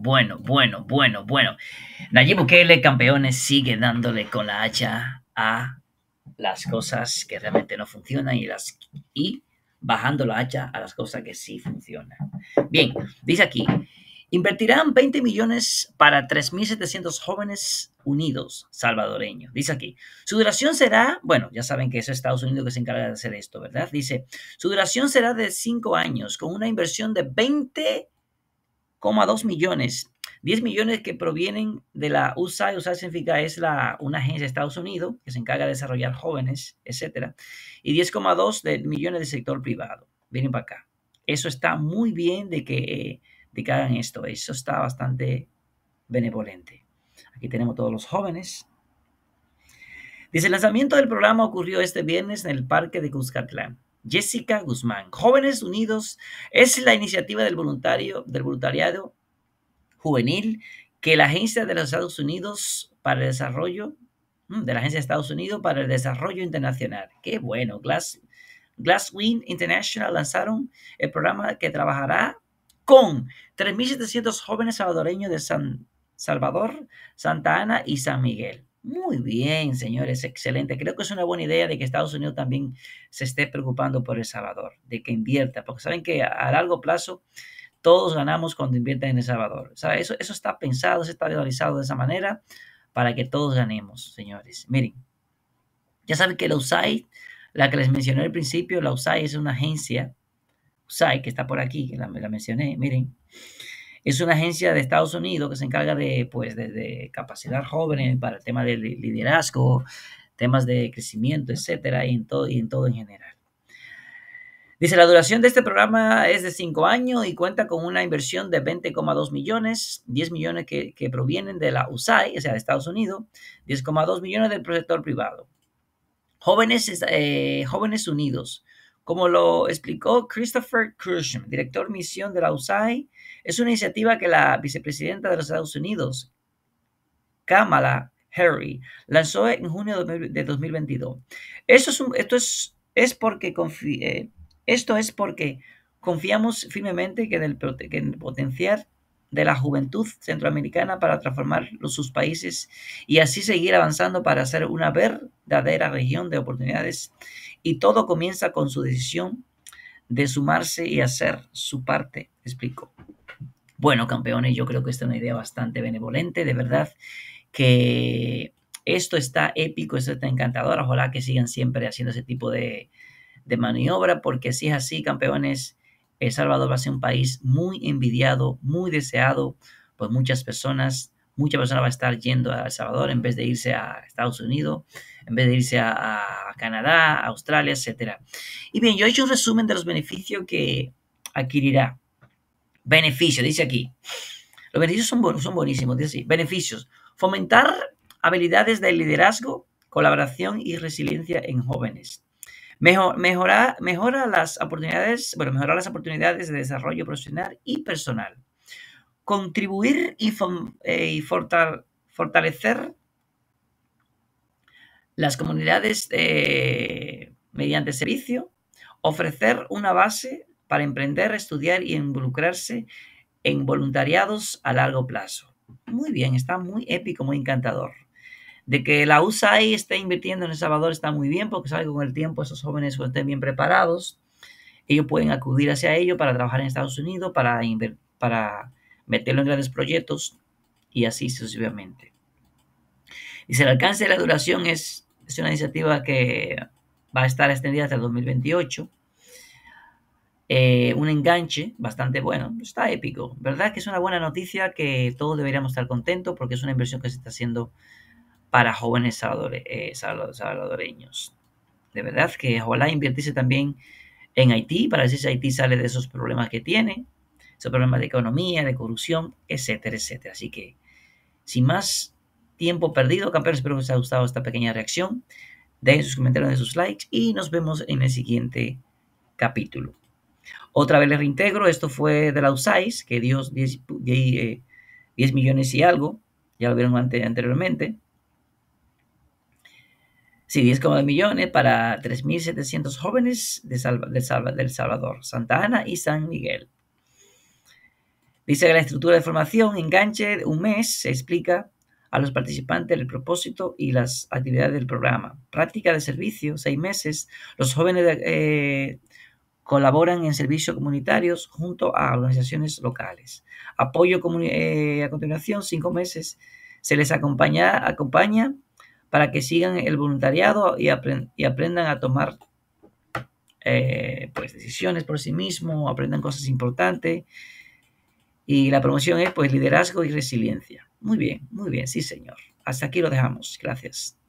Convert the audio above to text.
bueno, bueno, bueno, bueno. Nayib Bukele, campeones, sigue dándole con la hacha a las cosas que realmente no funcionan y, las, y bajando la hacha a las cosas que sí funcionan. Bien, dice aquí, invertirán 20 millones para 3.700 jóvenes unidos salvadoreños. Dice aquí, su duración será, bueno, ya saben que es Estados Unidos que se encarga de hacer esto, ¿verdad? Dice, su duración será de 5 años con una inversión de 20 millones. 10 millones que provienen de la USAID. USAID significa es la, una agencia de Estados Unidos que se encarga de desarrollar jóvenes, etc. Y 10,2 de millones del sector privado. Vienen para acá. Eso está muy bien de que, eh, de que hagan esto. Eso está bastante benevolente. Aquí tenemos todos los jóvenes. Dice, el lanzamiento del programa ocurrió este viernes en el parque de Cuscatlán. Jessica Guzmán. Jóvenes Unidos es la iniciativa del, voluntario, del voluntariado juvenil que la Agencia de los Estados Unidos para el Desarrollo, mm, de la Agencia de Estados Unidos para el Desarrollo Internacional. Qué bueno, Glass, Glasswing International lanzaron el programa que trabajará con 3.700 jóvenes salvadoreños de San Salvador, Santa Ana y San Miguel. Muy bien, señores, excelente. Creo que es una buena idea de que Estados Unidos también se esté preocupando por El Salvador, de que invierta, porque saben que a largo plazo todos ganamos cuando invierten en El Salvador. eso, eso está pensado, eso está visualizado de esa manera para que todos ganemos, señores. Miren, ya saben que la USAID, la que les mencioné al principio, la USAID es una agencia, USAID que está por aquí, que la mencioné, miren es una agencia de Estados Unidos que se encarga de, pues, de, capacitar jóvenes para el tema del liderazgo, temas de crecimiento, etcétera, y en todo, y en, todo en general. Dice, la duración de este programa es de cinco años y cuenta con una inversión de 20,2 millones, 10 millones que, provienen de la USAID, o sea, de Estados Unidos, 10,2 millones del sector privado. Jóvenes, eh, jóvenes Unidos, como lo explicó Christopher Krushen, director misión de la USAID, es una iniciativa que la vicepresidenta de los Estados Unidos, Kamala Harry, lanzó en junio de 2022. es esto es, es porque eh, esto es porque confiamos firmemente que en el, en de la juventud centroamericana para transformar sus países y así seguir avanzando para ser una verdadera región de oportunidades. Y todo comienza con su decisión de sumarse y hacer su parte, explico. Bueno, campeones, yo creo que esta es una idea bastante benevolente, de verdad que esto está épico, esto está encantador, ojalá que sigan siempre haciendo ese tipo de, de maniobra, porque si es así, campeones, el Salvador va a ser un país muy envidiado, muy deseado por muchas personas. mucha persona va a estar yendo a El Salvador en vez de irse a Estados Unidos, en vez de irse a, Canadá, Australia, etc. Y bien, yo he hecho un resumen de los beneficios que adquirirá. Beneficios, dice aquí. Los beneficios son, buenos, son buenísimos, dice así. Beneficios. Fomentar habilidades de liderazgo, colaboración y resiliencia en jóvenes mejora, las oportunidades, mejorar las oportunidades de desarrollo profesional y personal. Contribuir y, eh, y fortalecer las comunidades eh, mediante servicio, ofrecer una base para emprender, estudiar y involucrarse en voluntariados a largo plazo. Muy bien, está muy épico, muy encantador de que la USAI esté invirtiendo en El Salvador está muy bien porque sabe que con el tiempo esos jóvenes estén bien preparados. Ellos pueden acudir hacia ello para trabajar en Estados Unidos, para, para meterlo en grandes proyectos y así sucesivamente. Y si el alcance de la duración es, es una iniciativa que va a estar extendida hasta el 2028. Eh, un enganche bastante bueno, está épico. ¿Verdad que es una buena noticia que todos deberíamos estar contentos porque es una inversión que se está haciendo para jóvenes eh, salvadoreños. De verdad que ojalá invirtiese también en Haití para ver si Haití sale de esos problemas que tiene, esos problemas de economía, de corrupción, etcétera, etcétera. Así que, sin más tiempo perdido, campeones, espero que os haya gustado esta pequeña reacción. Dejen sus comentarios, de sus likes y nos vemos en el siguiente capítulo. Otra vez les reintegro, esto fue de la USAIS, que dio 10, eh, millones y algo, ya lo vieron anteriormente. Sí, 10,2 millones para 3.700 jóvenes de, de, El Salvador, Santa Ana y San Miguel. Dice que la estructura de formación, enganche, un mes, se explica a los participantes el propósito y las actividades del programa. Práctica de servicio, seis meses. Los jóvenes eh, colaboran en servicios comunitarios junto a organizaciones locales. Apoyo eh, a continuación, cinco meses. Se les acompaña, acompaña para que sigan el voluntariado y, aprendan a tomar eh, pues, decisiones por sí mismos, aprendan cosas importantes. Y la promoción es pues liderazgo y resiliencia. Muy bien, muy bien, sí señor. Hasta aquí lo dejamos. Gracias.